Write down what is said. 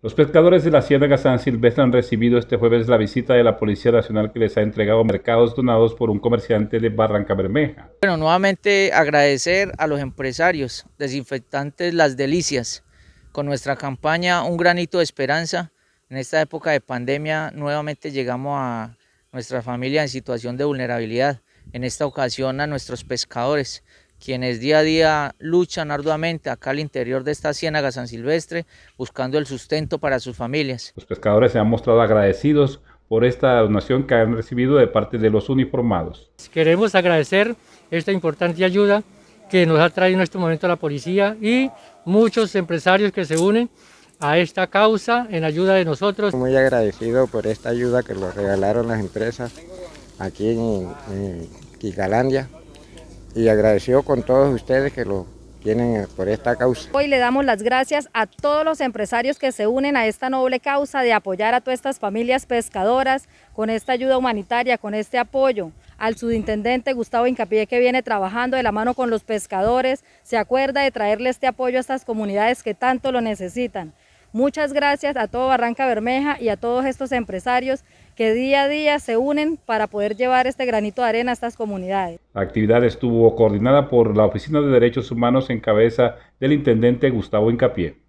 Los pescadores de la Ciénaga San Silvestre han recibido este jueves la visita de la Policía Nacional que les ha entregado mercados donados por un comerciante de Barranca Bermeja. Bueno, nuevamente agradecer a los empresarios desinfectantes Las Delicias con nuestra campaña Un granito de esperanza. En esta época de pandemia nuevamente llegamos a nuestra familia en situación de vulnerabilidad, en esta ocasión a nuestros pescadores quienes día a día luchan arduamente acá al interior de esta ciénaga San Silvestre, buscando el sustento para sus familias. Los pescadores se han mostrado agradecidos por esta donación que han recibido de parte de los uniformados. Queremos agradecer esta importante ayuda que nos ha traído en este momento la policía y muchos empresarios que se unen a esta causa en ayuda de nosotros. Muy agradecido por esta ayuda que nos regalaron las empresas aquí en, en y agradecido con todos ustedes que lo tienen por esta causa. Hoy le damos las gracias a todos los empresarios que se unen a esta noble causa de apoyar a todas estas familias pescadoras con esta ayuda humanitaria, con este apoyo. Al subintendente Gustavo Incapié que viene trabajando de la mano con los pescadores, se acuerda de traerle este apoyo a estas comunidades que tanto lo necesitan. Muchas gracias a todo Barranca Bermeja y a todos estos empresarios que día a día se unen para poder llevar este granito de arena a estas comunidades. La actividad estuvo coordinada por la Oficina de Derechos Humanos en cabeza del intendente Gustavo Incapié.